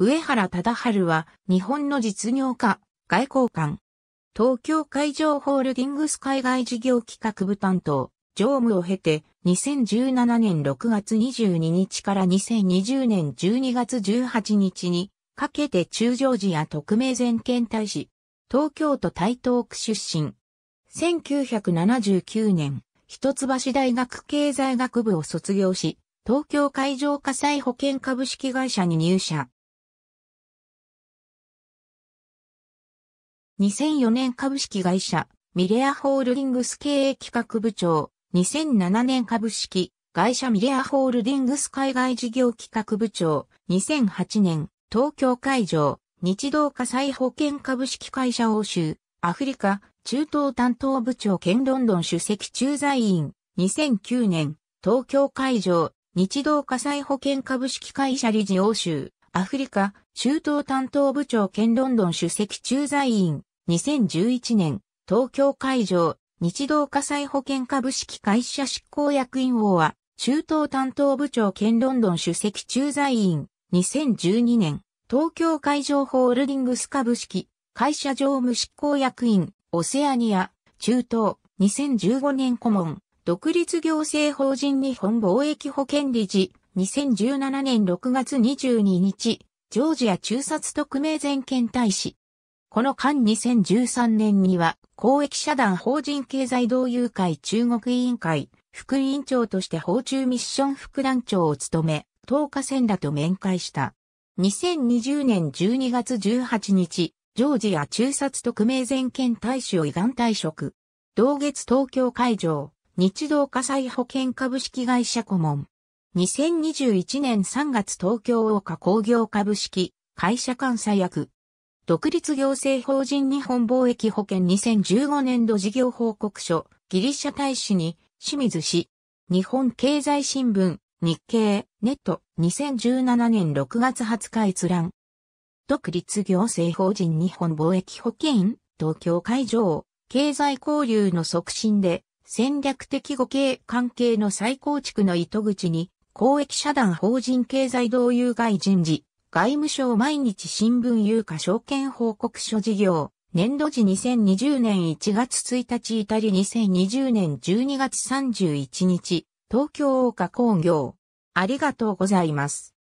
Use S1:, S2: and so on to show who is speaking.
S1: 上原忠治は日本
S2: の実業家、外交官。東京海上ホールディングス海外事業企画部担当、常務を経て2017年6月22日から2020年12月18日にかけて中条寺や特命全権大使、東京都台東区出身。1979年、一橋大学経済学部を卒業し、東京海上火災保険株式会社に入社。2004年株式会社、ミレアホールディングス経営企画部長、2007年株式会社ミレアホールディングス海外事業企画部長、2008年東京会場、日動火災保険株式会社欧州、アフリカ、中東担当部長兼ロンドン主席駐在員、2009年東京会場、日動火災保険株式会社理事欧州、アフリカ、中東担当部長兼ロンドン主席駐在員、2011年、東京会場、日動火災保険株式会社執行役員王は、中東担当部長兼ロンドン主席駐在員、2012年、東京会場ホールディングス株式、会社常務執行役員、オセアニア、中東、2015年顧問、独立行政法人日本貿易保険理事、2017年6月22日、ジョージア中殺特命全権大使。この間2013年には、公益社団法人経済同友会中国委員会、副委員長として法中ミッション副団長を務め、東下線らと面会した。2020年12月18日、ジョージア中殺特命全権大使を依願退職。同月東京会場、日動火災保険株式会社顧問。2021年3月東京大岡工業株式会社監査役独立行政法人日本貿易保険2015年度事業報告書ギリシャ大使に清水氏日本経済新聞日経ネット2017年6月20日閲覧独立行政法人日本貿易保険東京会場経済交流の促進で戦略的互恵関係の再構築の糸口に公益社団法人経済同友会人事、外務省毎日新聞有価証券報告書事業、年度時2020年1月1日至り2020年12月31日、東京大岡工業。ありが
S1: とうございます。